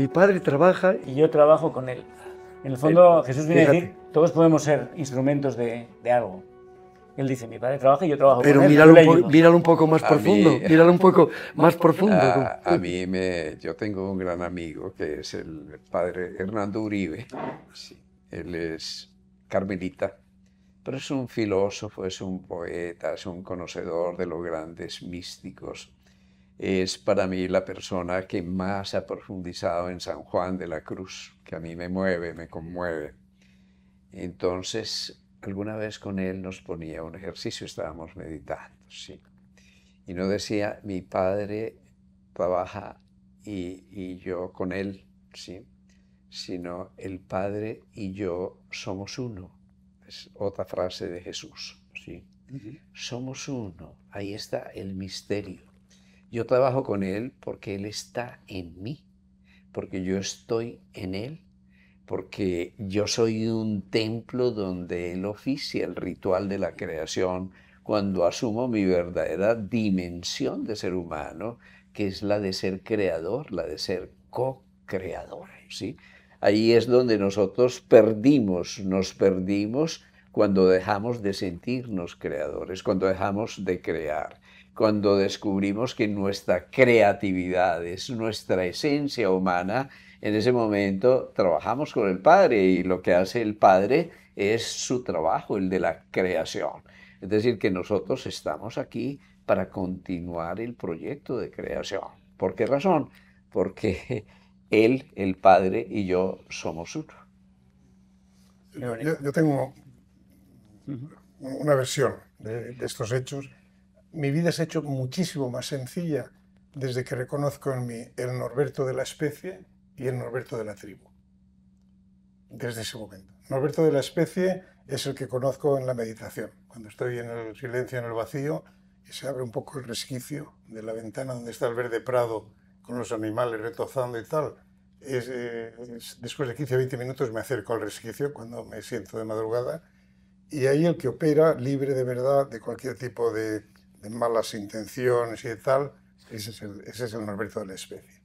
Mi padre trabaja. Y yo trabajo con él. En el fondo, Jesús viene a decir, todos podemos ser instrumentos de, algo. Él dice, mi padre trabaja y yo trabajo Pero con él. Pero míralo, un poco más profundo, míralo un poco más profundo. A, mí, me, yo tengo un gran amigo que es el padre Hernando Uribe. él es carmelita, pero es un filósofo, es un poeta, es un conocedor de los grandes místicos es para mí la persona que más ha profundizado en San Juan de la Cruz, que a mí me mueve, me conmueve. Entonces, alguna vez con él nos ponía un ejercicio, estábamos meditando, sí. Y no decía, mi padre trabaja y, yo con él, sí. Sino el padre y yo somos uno. Es otra frase de Jesús, sí. Somos uno. Ahí está el misterio yo trabajo con Él porque Él está en mí, porque yo estoy en Él, porque yo soy un templo donde Él oficia el ritual de la creación cuando asumo mi verdadera dimensión de ser humano, que es la de ser creador, la de ser co-creador. ¿sí? Ahí es donde nosotros perdimos, nos perdimos cuando dejamos de sentirnos creadores, cuando dejamos de crear cuando descubrimos que nuestra creatividad es nuestra esencia humana, en ese momento trabajamos con el Padre y lo que hace el Padre es su trabajo, el de la creación. Es decir, que nosotros estamos aquí para continuar el proyecto de creación. ¿Por qué razón? Porque Él, el Padre y yo somos uno. Yo, tengo una versión de estos hechos mi vida se ha hecho muchísimo más sencilla desde que reconozco en mí el Norberto de la especie y el Norberto de la tribu. Desde ese momento. Norberto de la especie es el que conozco en la meditación, cuando estoy en el silencio, en el vacío, y se abre un poco el resquicio de la ventana donde está el verde prado con los animales retozando y tal. Es, eh, después de 15 o 20 minutos me acerco al resquicio cuando me siento de madrugada y ahí el que opera libre de verdad de cualquier tipo de de malas intenciones y de tal, ese es el, ese de la especie.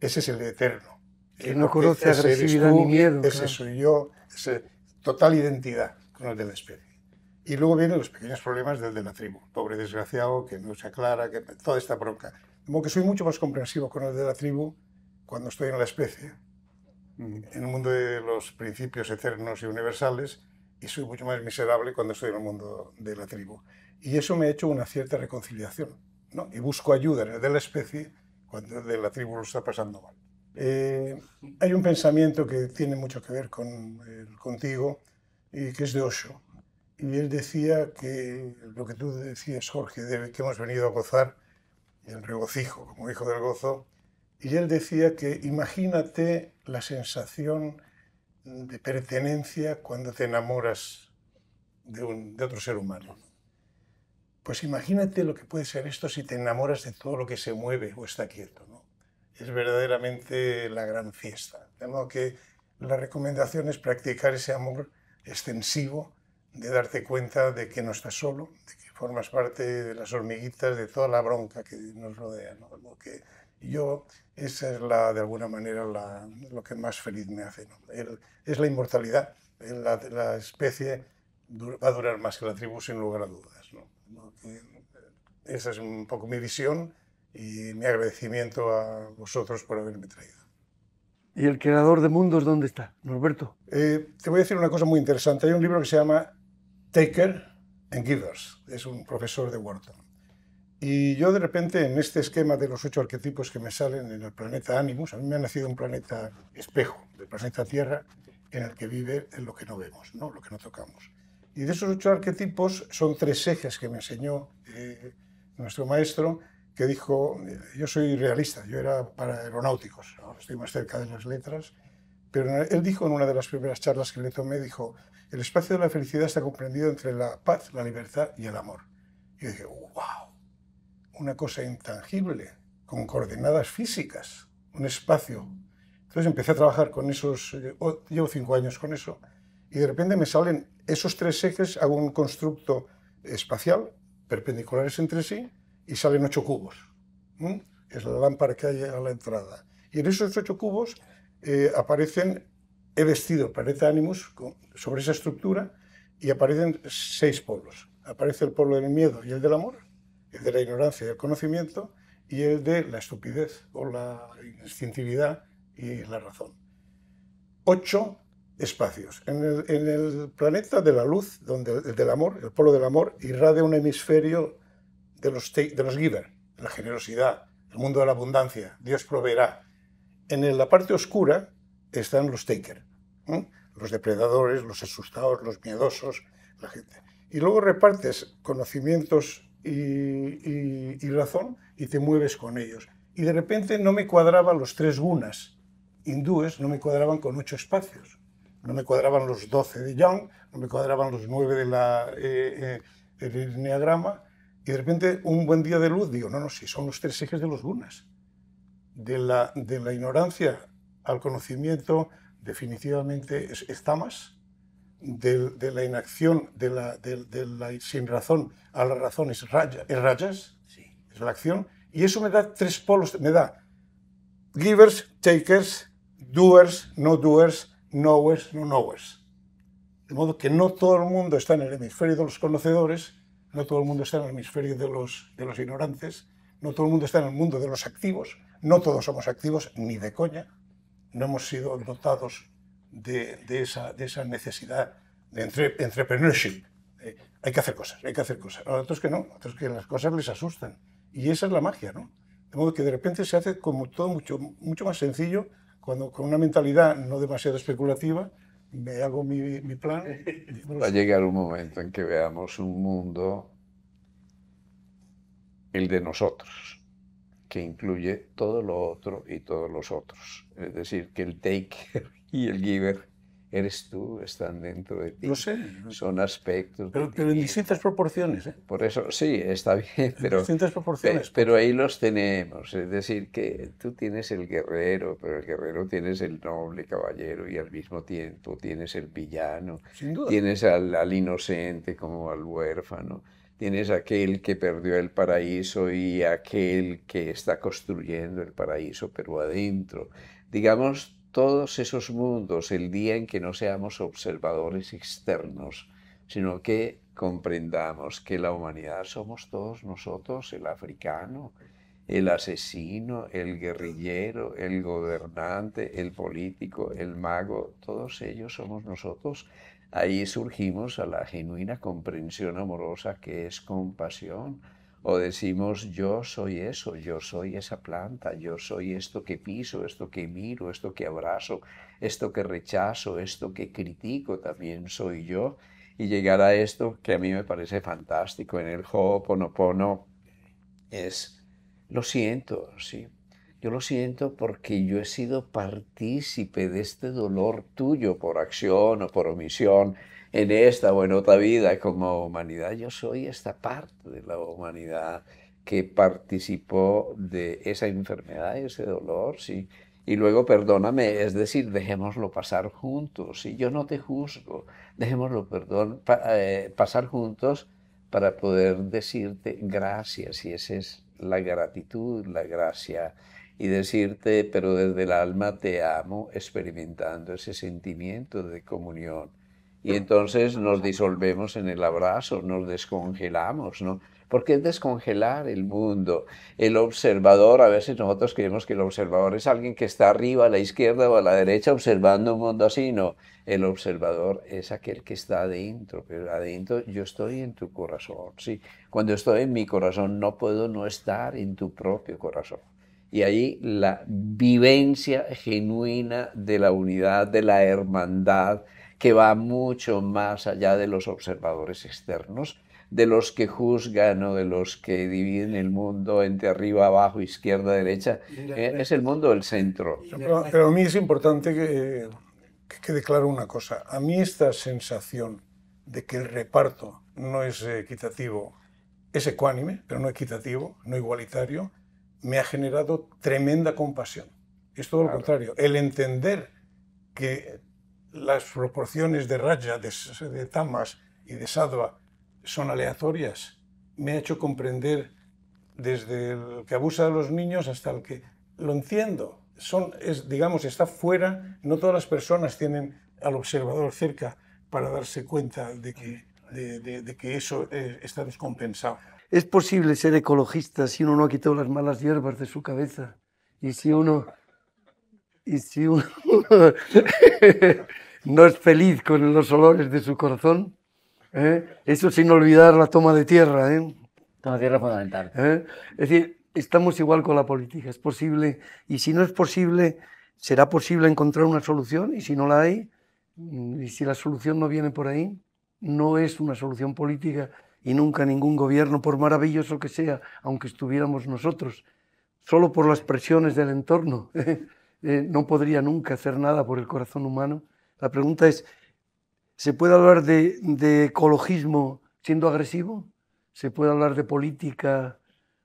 Ese es el eterno. Que no conoce agresividad ni miedo. Ese soy yo, total identidad con el de la especie. Y luego vienen los pequeños problemas del de la tribu. Pobre desgraciado, que no se aclara, que toda esta bronca. Como que soy mucho más comprensivo con el de la tribu cuando estoy en la especie, en el mundo de los principios eternos y universales, y soy mucho más miserable cuando estoy en el mundo de la tribu. Y eso me ha hecho una cierta reconciliación. Y busco ayuda de la especie cuando de la tribu lo está pasando mal. Eh, hay un pensamiento que tiene mucho que ver con eh, contigo y que es de Osho. Y él decía que lo que tú decías, Jorge, de que hemos venido a gozar, el regocijo como hijo del gozo, y él decía que imagínate la sensación de pertenencia cuando te enamoras de otro ser humano. Pues imagínate lo que puede ser esto si te enamoras de todo lo que se mueve o está quieto. ¿no? Es verdaderamente la gran fiesta. De que la recomendación es practicar ese amor extensivo de darte cuenta de que no estás solo, de que formas parte de las hormiguitas, de toda la bronca que nos rodea. ¿no? que yo, esa es la, de alguna manera lo que más feliz me hace. es la inmortalidad, en la especie va a durar más que la tribu sin lugar a dudas. ¿no? Esa es un poco mi visión y mi agradecimiento a vosotros por haberme traído. ¿Y el creador de mundos dónde está, Norberto? Eh, te voy a decir una cosa muy interesante. Hay un libro que se llama Taker and Givers. Es un profesor de Wharton. Y yo de repente en este esquema de los ocho arquetipos que me salen en el planeta Animus, a mí me ha nacido un planeta espejo, el planeta Tierra, en el que vive en lo que no vemos, ¿no? lo que no tocamos. Y de esos ocho arquetipos son tres ejes que me enseñó eh, nuestro maestro, que dijo, yo soy realista, yo era para aeronáuticos, estoy más cerca de las letras, pero él dijo en una de las primeras charlas que le tomé, dijo, el espacio de la felicidad está comprendido entre la paz, la libertad y el amor. Y yo dije, wow, una cosa intangible, con coordenadas físicas, un espacio. Entonces empecé a trabajar con esos, llevo cinco años con eso, y de repente me salen esos tres ejes, hago un constructo espacial, perpendiculares entre sí, y salen ocho cubos. Es la lámpara que hay a la entrada. Y en esos ocho cubos eh, aparecen, he vestido el planeta Animus sobre esa estructura y aparecen seis pueblos. Aparece el pueblo del miedo y el del amor, el de la ignorancia y el conocimiento, y el de la estupidez o la instintividad y la razón. Ocho espacios. En el, planeta de la luz, donde el, del amor, el polo del amor, irradia un hemisferio de los, de los giver, la generosidad, el mundo de la abundancia, Dios proveerá. En la parte oscura están los taker, los depredadores, los asustados, los miedosos, la gente. Y luego repartes conocimientos y, y razón y te mueves con ellos. Y de repente no me cuadraban los tres gunas hindúes, no me cuadraban con ocho espacios no me cuadraban los 12 de Young, no me cuadraban los 9 de la, eh, eh, y de repente un buen día de luz digo, no, no, sí, son los tres ejes de los gunas, de la, de la ignorancia al conocimiento, definitivamente es, está más, de, la inacción, de la, de, sin razón a la razón es, raya, es rayas, sí. es la acción, y eso me da tres polos, me da givers, takers, doers, no doers, no es, no no es. De modo que no todo el mundo está en el hemisferio de los conocedores, no todo el mundo está en el hemisferio de los, ignorantes, no todo el mundo está en el mundo de los activos, no todos somos activos ni de coña, no hemos sido dotados de, esa, necesidad de entrepreneurship. hay que hacer cosas, hay que hacer cosas. otros que no, otros que las cosas les asustan. Y esa es la magia, ¿no? De modo que de repente se hace como todo mucho, mucho más sencillo cuando, con una mentalidad no demasiado especulativa, me hago mi, mi plan. Va a llegar un momento en que veamos un mundo, el de nosotros, que incluye todo lo otro y todos los otros. Es decir, que el taker y el giver eres tú, están dentro de ti. No sé. Son aspectos. Pero, en distintas proporciones. ¿eh? Por eso, sí, está bien. Pero, en distintas proporciones. Pero, ahí los tenemos. Es decir, que tú tienes el guerrero, pero el guerrero tienes el noble caballero y al mismo tiempo tienes el villano. Sin duda. Tienes al, al inocente como al huérfano tienes aquel que perdió el paraíso y aquel que está construyendo el paraíso, pero adentro. Digamos, todos esos mundos el día en que no seamos observadores externos, sino que comprendamos que la humanidad somos todos nosotros, el africano, el asesino, el guerrillero, el gobernante, el político, el mago, todos ellos somos nosotros. Ahí surgimos a la genuina comprensión amorosa que es compasión o decimos, yo soy eso, yo soy esa planta, yo soy esto que piso, esto que miro, esto que abrazo, esto que rechazo, esto que critico, también soy yo. Y llegar a esto que a mí me parece fantástico en el Ho'oponopono es, lo siento, sí. Yo lo siento porque yo he sido partícipe de este dolor tuyo por acción o por omisión en esta o en otra vida como humanidad. Yo soy esta parte de la humanidad que participó de esa enfermedad y ese dolor, sí. Y luego perdóname, es decir, dejémoslo pasar juntos. Y yo no te juzgo, dejémoslo perdón, eh, pasar juntos para poder decirte gracias. Y esa es la gratitud, la gracia. Y decirte, pero desde el alma te amo, experimentando ese sentimiento de comunión. Y entonces nos disolvemos en el abrazo, nos descongelamos, ¿no? Porque es descongelar el mundo. El observador, a veces nosotros creemos que el observador es alguien que está arriba, a la izquierda o a la derecha observando un mundo así. No, el observador es aquel que está adentro, pero adentro yo estoy en tu corazón. ¿sí? Cuando estoy en mi corazón no puedo no estar en tu propio corazón. Y ahí la vivencia genuina de la unidad, de la hermandad, que va mucho más allá de los observadores externos, de los que juzgan o de los que dividen el mundo entre arriba, abajo, izquierda, derecha. Eh, es el mundo del centro. Pero, a mí es importante que, que quede una cosa. A mí esta sensación de que el reparto no es equitativo, es ecuánime, pero no equitativo, no igualitario, me ha generado tremenda compasión. Es todo lo contrario. El entender que las proporciones de raya de, Tamas y de Sadhva son aleatorias, me ha hecho comprender desde el que abusa de los niños hasta el que lo entiendo. Son, es, digamos, está fuera, no todas las personas tienen al observador cerca para darse cuenta de que, de, que eso eh, está descompensado. ¿Es posible ser ecologista si uno no ha quitado las malas hierbas de su cabeza? Y si uno y si uno no es feliz con los olores de su corazón, ¿eh? eso sin olvidar la toma de tierra. ¿eh? Toma de tierra fundamental. ¿Eh? Es decir, estamos igual con la política, es posible, y si no es posible, será posible encontrar una solución, y si no la hay, mm, y si la solución no viene por ahí, no es una solución política y nunca ningún gobierno, por maravilloso que sea, aunque estuviéramos nosotros, solo por las presiones del entorno. ¿eh? Eh, no podría nunca hacer nada por el corazón humano. La pregunta es, ¿se puede hablar de, ecologismo siendo agresivo? ¿Se puede hablar de política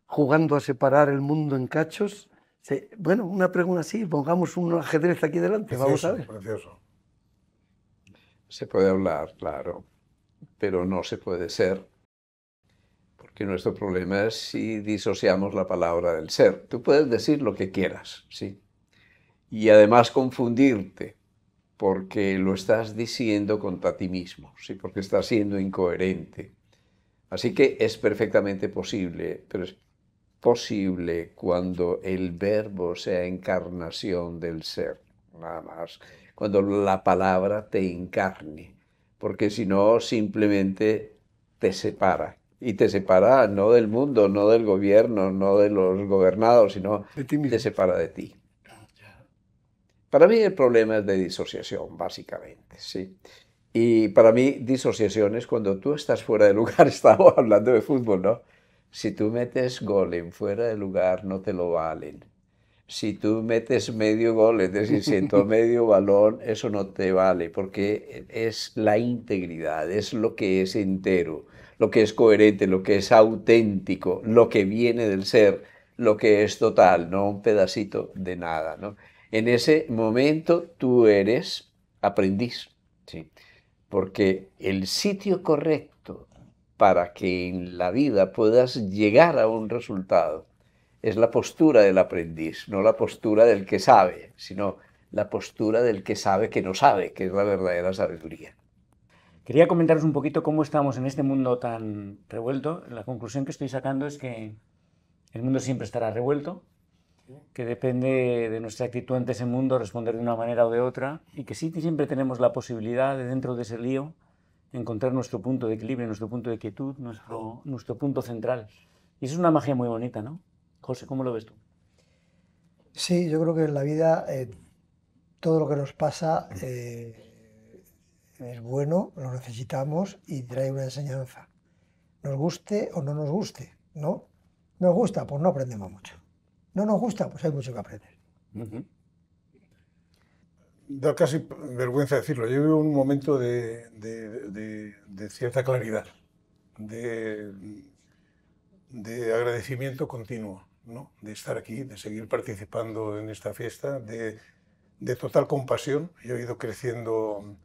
jugando a separar el mundo en cachos? bueno, una pregunta así, pongamos un ajedrez aquí delante, precioso, vamos a ver. Precioso. Se puede hablar, claro, pero no se puede ser porque nuestro problema es si disociamos la palabra del ser. Tú puedes decir lo que quieras, sí, y además confundirte porque lo estás diciendo contra ti mismo, ¿sí? porque estás siendo incoherente. Así que es perfectamente posible, pero es posible cuando el verbo sea encarnación del ser, nada más, cuando la palabra te encarne, porque si no simplemente te separa. Y te separa no del mundo, no del gobierno, no de los gobernados, sino te separa de ti. Para mí el problema es de disociación, básicamente, ¿sí? Y para mí disociación es cuando tú estás fuera de lugar, estamos hablando de fútbol, ¿no? Si tú metes gol en fuera de lugar, no te lo valen. Si tú metes medio gol, es decir, siento medio balón, eso no te vale, porque es la integridad, es lo que es entero, lo que es coherente, lo que es auténtico, lo que viene del ser, lo que es total, no un pedacito de nada, ¿no? en ese momento tú eres aprendiz, porque el sitio correcto para que en la vida puedas llegar a un resultado es la postura del aprendiz, no la postura del que sabe, sino la postura del que sabe que no sabe, que es la verdadera sabiduría. Quería comentaros un poquito cómo estamos en este mundo tan revuelto. La conclusión que estoy sacando es que el mundo siempre estará revuelto, que depende de nuestra actitud ante ese mundo responder de una manera o de otra y que sí siempre tenemos la posibilidad de dentro de ese lío encontrar nuestro punto de equilibrio, nuestro punto de quietud, nuestro, nuestro punto central. Y eso es una magia muy bonita, ¿no? José, ¿cómo lo ves tú? Sí, yo creo que en la vida eh, todo lo que nos pasa eh, es bueno, lo necesitamos y trae una enseñanza. Nos guste o no nos guste, ¿no? Nos gusta, pues no aprendemos mucho. ¿No nos gusta? Pues hay mucho que aprender. Da casi vergüenza decirlo. Yo vivo un momento de, cierta claridad, de, agradecimiento continuo, de estar aquí, de seguir participando en esta fiesta, de, total compasión. Yo he ido creciendo.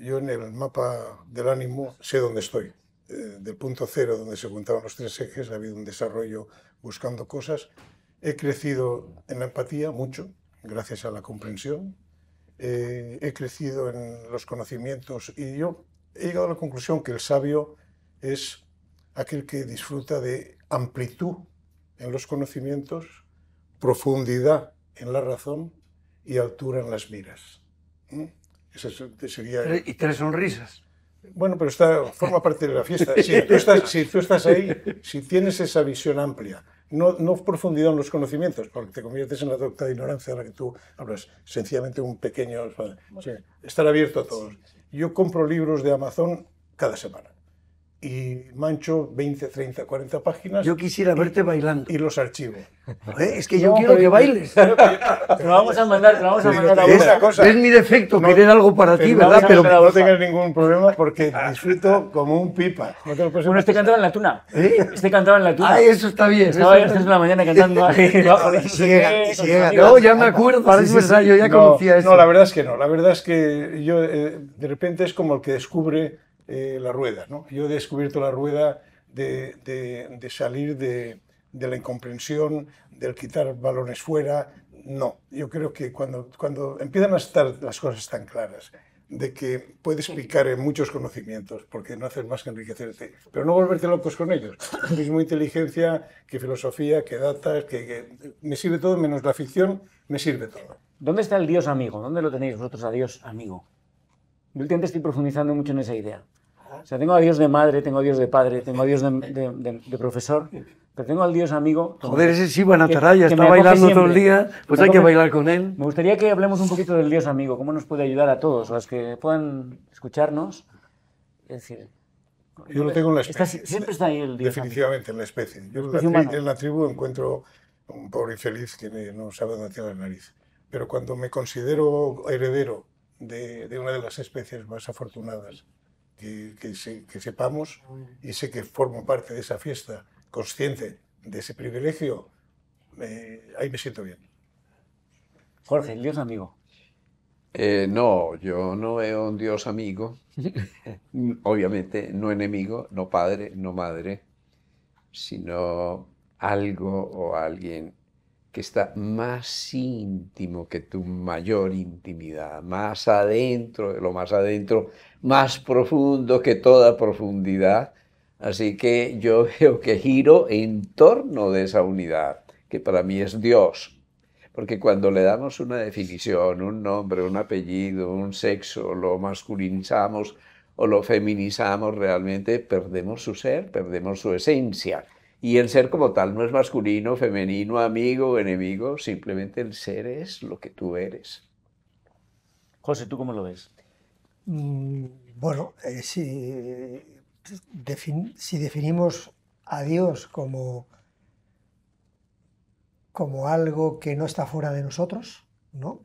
Yo en el mapa del ánimo sé dónde estoy. Eh, del punto cero, donde se juntaban los tres ejes, ha habido un desarrollo buscando cosas He crecido en la empatía mucho, gracias a la comprensión. Eh, he crecido en los conocimientos y yo he llegado a la conclusión que el sabio es aquel que disfruta de amplitud en los conocimientos, profundidad en la razón y altura en las miras. Y tres sonrisas. Bueno, pero está, forma parte de la fiesta. estás, si tú estás ahí, si tienes esa visión amplia, no, profundidad en los conocimientos, porque te conviertes en la docta de ignorancia de la que tú hablas, sencillamente un pequeño... estar abierto a todos. Yo compro libros de Amazon cada semana y mancho 20, 30, 40 páginas. Yo quisiera verte bailando. Y los archivo. ¿Eh? Es que yo quiero que bailes. Te vamos a mandar, vamos a mandar cosa. Es mi defecto, querer algo para ti, ¿verdad? Pero no tengas ningún problema porque ah. disfruto como un pipa. bueno, este cantaba en la tuna. ¿Eh? Este cantaba en la tuna. ay eso está bien. Estaba a las 3 de la mañana cantando. y eh, sigue, pues, no, ya me acuerdo, ya conocía No, la verdad es que no. La verdad es que yo, de repente, es como el que descubre eh, la rueda. ¿no? Yo he descubierto la rueda de, salir de, la incomprensión, del quitar balones fuera. No, yo creo que cuando, cuando empiezan a estar las cosas tan claras, de que puedes explicar en muchos conocimientos, porque no haces más que enriquecerte, pero no volverte locos con ellos. mismo inteligencia que filosofía, que datas, que, que, me sirve todo, menos la ficción, me sirve todo. ¿Dónde está el Dios amigo? ¿Dónde lo tenéis vosotros a Dios amigo? Yo últimamente estoy profundizando mucho en esa idea. O sea, tengo a Dios de madre, tengo a Dios de padre, tengo a Dios de, profesor, pero tengo al Dios amigo. Joder, ese sí, Ataraya, está bailando todo el día, pues hay que bailar con él. Me gustaría que hablemos un poquito del Dios amigo, cómo nos puede ayudar a todos, a los que puedan escucharnos. Es decir, yo lo tengo en la especie. siempre está ahí el Dios. Definitivamente, en la especie. Yo en, la en la, tribu encuentro un pobre infeliz que no sabe dónde tiene la nariz. Pero cuando me considero heredero de, una de las especies más afortunadas que, sepamos y sé que formo parte de esa fiesta, consciente de ese privilegio, ahí me siento bien. Jorge, el Dios amigo. Eh, no, yo no veo un Dios amigo, obviamente no enemigo, no padre, no madre, sino algo o alguien que está más íntimo que tu mayor intimidad, más adentro de lo más adentro, más profundo que toda profundidad. Así que yo veo que giro en torno de esa unidad, que para mí es Dios. Porque cuando le damos una definición, un nombre, un apellido, un sexo, lo masculinizamos o lo feminizamos, realmente perdemos su ser, perdemos su esencia. Y el ser como tal no es masculino, femenino, amigo, o enemigo, simplemente el ser es lo que tú eres. José, ¿tú cómo lo ves? Mm, bueno, eh, si, definimos a Dios como, como algo que no está fuera de nosotros, ¿no?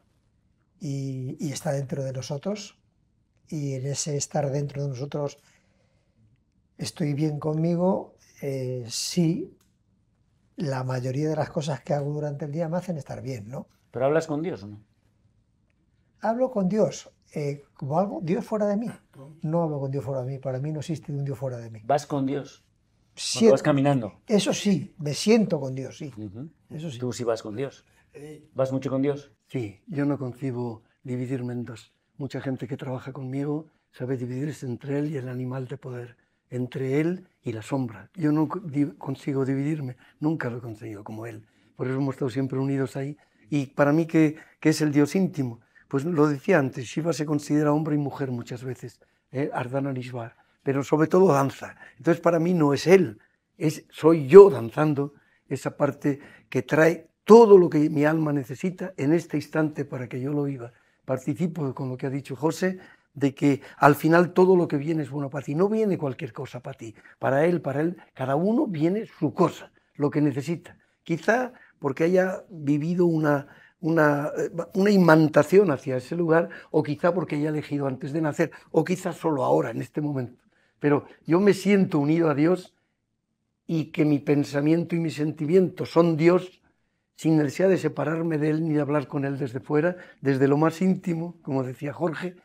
Y, y está dentro de nosotros, y en ese estar dentro de nosotros estoy bien conmigo, eh, sí, la mayoría de las cosas que hago durante el día me hacen estar bien, ¿no? ¿Pero hablas con Dios o no? Hablo con Dios, eh, como algo, Dios fuera de mí. No hablo con Dios fuera de mí, para mí no existe un Dios fuera de mí. ¿Vas con Dios? Sí. vas caminando. Eso sí, me siento con Dios, sí. eso sí. Tú sí vas con Dios. Eh, ¿Vas mucho con Dios? Sí, yo no concibo dividirme en dos. Mucha gente que trabaja conmigo sabe dividirse entre él y el animal de poder entre él y la sombra. Yo no consigo dividirme, nunca lo he conseguido como él. Por eso hemos estado siempre unidos ahí. Y para mí, que, es el Dios íntimo? Pues lo decía antes, Shiva se considera hombre y mujer muchas veces, Ardana ¿eh? Ardana pero sobre todo danza. Entonces para mí no es él, es, soy yo danzando esa parte que trae todo lo que mi alma necesita en este instante para que yo lo viva. Participo con lo que ha dicho José de que al final todo lo que viene es bueno para ti. No viene cualquier cosa para ti. Para él, para él, cada uno viene su cosa, lo que necesita. Quizá porque haya vivido una, una, eh, una, imantación hacia ese lugar, o quizá porque haya elegido antes de nacer, o quizá solo ahora, en este momento. Pero yo me siento unido a Dios y que mi pensamiento y mi sentimiento son Dios sin necesidad de separarme de Él ni de hablar con Él desde fuera, desde lo más íntimo, como decía Jorge,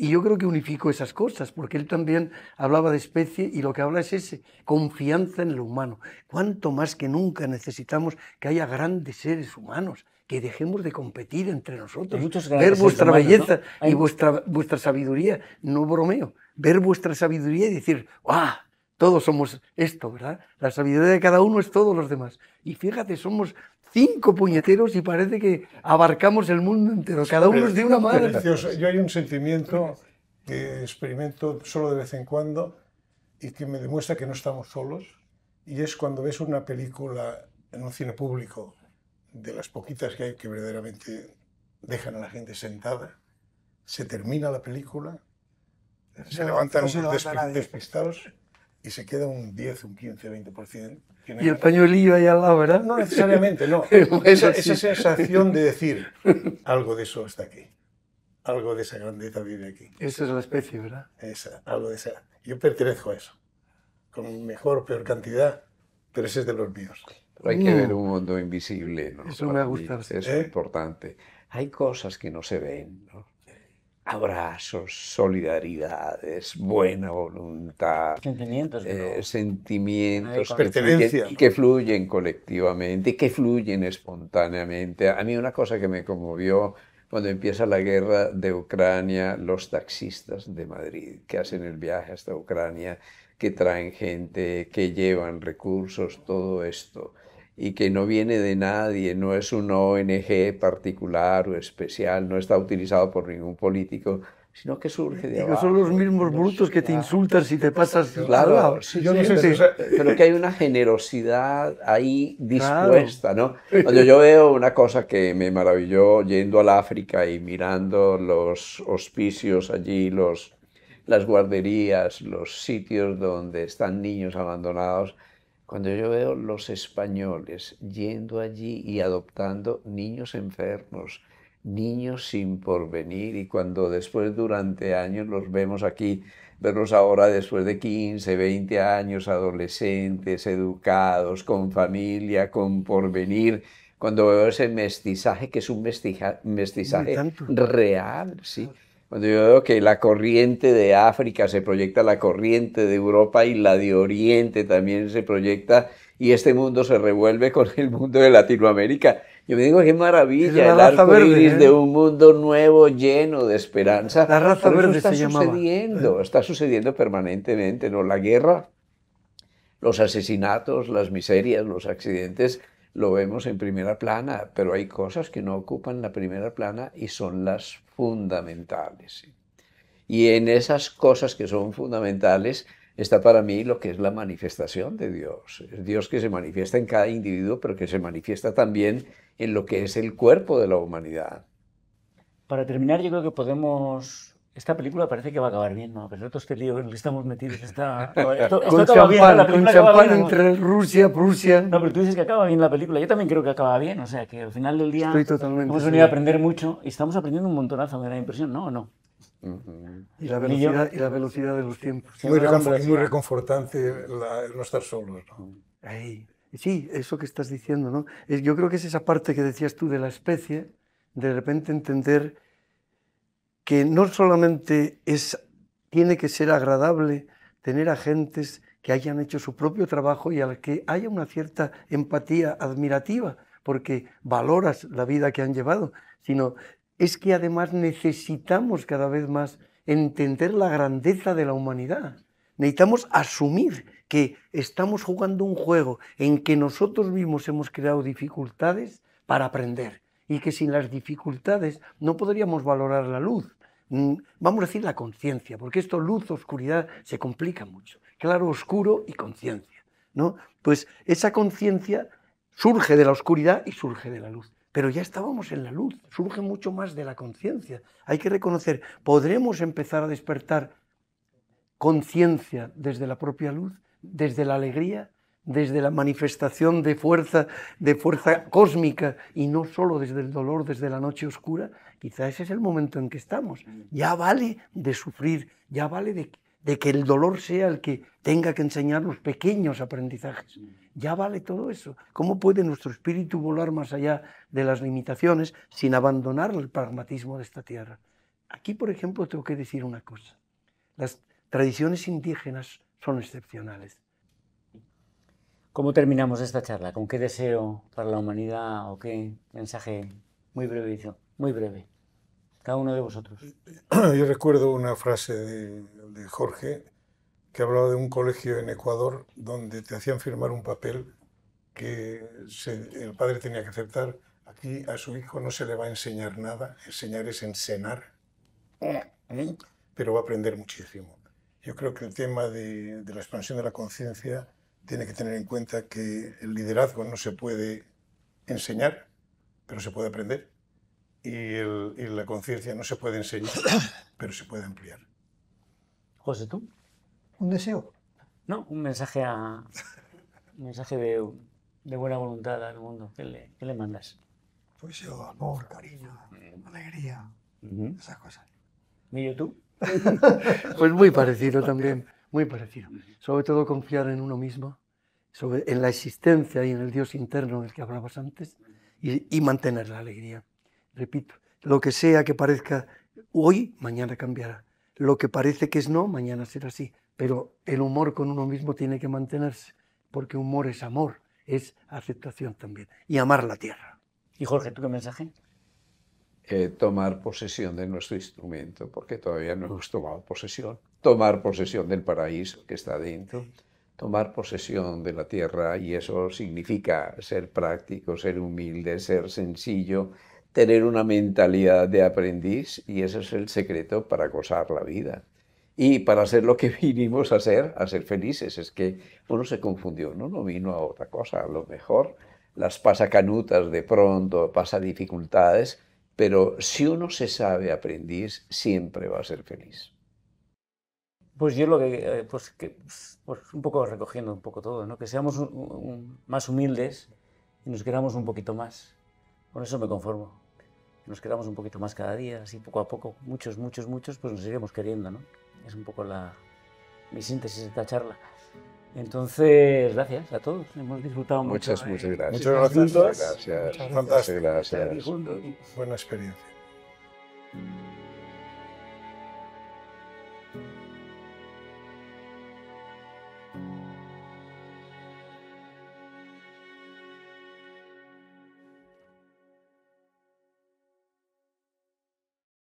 y yo creo que unifico esas cosas, porque él también hablaba de especie y lo que habla es ese, confianza en lo humano. Cuanto más que nunca necesitamos que haya grandes seres humanos, que dejemos de competir entre nosotros, ver vuestra belleza y vuestra, vuestra sabiduría, no bromeo, ver vuestra sabiduría y decir, ¡ah! Todos somos esto, ¿verdad? La sabiduría de cada uno es todos los demás. Y fíjate, somos cinco puñeteros y parece que abarcamos el mundo entero, cada uno es de una madre. Yo hay un sentimiento que experimento solo de vez en cuando y que me demuestra que no estamos solos, y es cuando ves una película en un cine público, de las poquitas que hay que verdaderamente dejan a la gente sentada, se termina la película, se levantan despistados y se queda un 10, un 15, 20% y el pañuelillo ahí al lado, ¿verdad? No necesariamente, no. esa, sensación de decir, algo de eso está aquí, algo de esa grandeza vive aquí. Esa es la especie, ¿verdad? Esa, algo de esa. Yo pertenezco a eso, con mejor o peor cantidad, pero ese es de los míos. hay que ver mm. un mundo invisible, ¿no? Eso me gusta. Es ¿Eh? importante. Hay cosas que no se ven, ¿no? abrazos, solidaridades, buena voluntad, sentimientos, eh, sentimientos que, fluyen colectivamente, que fluyen espontáneamente. A mí una cosa que me conmovió cuando empieza la guerra de Ucrania, los taxistas de Madrid que hacen el viaje hasta Ucrania, que traen gente, que llevan recursos, todo esto y que no viene de nadie, no es un ONG particular o especial, no está utilizado por ningún político, sino que surge de abajo. Son los mismos brutos que te insultan si te pasas. Claro, sí, yo no sé pero, pero, que hay una generosidad ahí dispuesta, ¿no? yo veo una cosa que me maravilló yendo al África y mirando los hospicios allí, los, las guarderías, los sitios donde están niños abandonados cuando yo veo los españoles yendo allí y adoptando niños enfermos, niños sin porvenir, y cuando después durante años los vemos aquí, verlos ahora después de 15, 20 años, adolescentes, educados, con familia, con porvenir, cuando veo ese mestizaje, que es un mestizaje real, ¿sí? Cuando yo veo que la corriente de África se proyecta, la corriente de Europa y la de Oriente también se proyecta, y este mundo se revuelve con el mundo de Latinoamérica. Yo me digo, qué maravilla, el arco de ¿eh? un mundo nuevo lleno de esperanza. La raza verde está sucediendo, está sucediendo permanentemente, ¿no? La guerra, los asesinatos, las miserias, los accidentes, lo vemos en primera plana, pero hay cosas que no ocupan la primera plana y son las fundamentales. Y en esas cosas que son fundamentales está para mí lo que es la manifestación de Dios. Dios que se manifiesta en cada individuo, pero que se manifiesta también en lo que es el cuerpo de la humanidad. Para terminar, yo creo que podemos esta película parece que va a acabar bien, ¿no? Pero todo este lío en el que estamos metidos con champán, con entre Rusia, Prusia... No, pero tú dices que acaba bien la película. Yo también creo que acaba bien. O sea, que al final del día hemos venido a aprender mucho y estamos aprendiendo un montonazo, me da la impresión, ¿no? no? y, la velocidad, y, la velocidad de los tiempos. Muy, reconfortante, no estar solos. sí, eso que estás diciendo. ¿no? Yo creo que es esa parte que decías tú de la especie, de repente entender que no solamente tiene que ser agradable tener agentes que hayan hecho su propio trabajo y al que haya una cierta empatía admirativa, porque valoras la vida que han llevado, sino es que además necesitamos cada vez más entender la grandeza de la humanidad. Necesitamos asumir que estamos jugando un juego en que nosotros mismos hemos creado dificultades para aprender y que sin las dificultades no podríamos valorar la luz Mm, vamos a decir la conciencia, porque esto luz, oscuridad, se complica mucho. Claro, oscuro y conciencia. ¿no? Pues esa conciencia surge de la oscuridad y surge de la luz. Pero ya estábamos en la luz, surge mucho más de la conciencia. Hay que reconocer, ¿podremos empezar a despertar conciencia desde la propia luz, desde la alegría, desde la manifestación de fuerza, de fuerza cósmica y no solo desde el dolor, desde la noche oscura? Quizás ese es el momento en que estamos. Ya vale de sufrir, ya vale de, que el dolor sea el que tenga que enseñar los pequeños aprendizajes. Ya vale todo eso. ¿Cómo puede nuestro espíritu volar más allá de las limitaciones sin abandonar el pragmatismo de esta tierra? Aquí, por ejemplo, tengo que decir una cosa. Las tradiciones indígenas son excepcionales. ¿Cómo terminamos esta charla? ¿Con qué deseo para la humanidad o qué mensaje muy breve muy breve, cada uno de vosotros. Yo recuerdo una frase de, Jorge que hablaba de un colegio en Ecuador donde te hacían firmar un papel que el padre tenía que aceptar. Aquí a su hijo no se le va a enseñar nada, enseñar es ensenar, ¿Eh? pero va a aprender muchísimo. Yo creo que el tema de la expansión de la conciencia tiene que tener en cuenta que el liderazgo no se puede enseñar, pero se puede aprender y, la conciencia no se puede enseñar, pero se puede ampliar. José, ¿tú? ¿Un deseo? No, un mensaje, a, mensaje de, buena voluntad al mundo. ¿Qué le, qué le mandas? Pues yo, amor, cariño, alegría, esas cosas. ¿Y tú? pues muy parecido también, muy parecido. Sobre todo confiar en uno mismo, sobre, en la existencia y en el Dios interno del que hablabas antes, y mantener la alegría repito, lo que sea que parezca hoy, mañana cambiará. Lo que parece que es no, mañana será así. Pero el humor con uno mismo tiene que mantenerse, porque humor es amor, es aceptación también, y amar la tierra. ¿Y Jorge, tú qué mensaje? Eh, tomar posesión de nuestro instrumento, porque todavía no hemos tomado posesión. Tomar posesión del paraíso que está dentro tomar posesión de la tierra y eso significa ser práctico, ser humilde, ser sencillo, tener una mentalidad de aprendiz y ese es el secreto para gozar la vida. Y para hacer lo que vinimos a hacer, a ser felices, es que uno se confundió, uno no vino a otra cosa, a lo mejor las pasa canutas de pronto, pasa dificultades, pero si uno se sabe aprendiz, siempre va a ser feliz. Pues yo lo que, eh, pues, pues, un poco recogiendo un poco todo, ¿no? que seamos más humildes y nos queramos un poquito más. Con eso me conformo. Nos quedamos un poquito más cada día, así poco a poco, muchos, muchos, muchos, pues nos iremos queriendo, ¿no? Es un poco la, mi síntesis de esta charla. Entonces, gracias a todos. Hemos disfrutado mucho. Muchas, ¿eh? gracias. Muchas gracias. Muchas gracias. Muchas gracias. Fantástico. Gracias. Buena experiencia.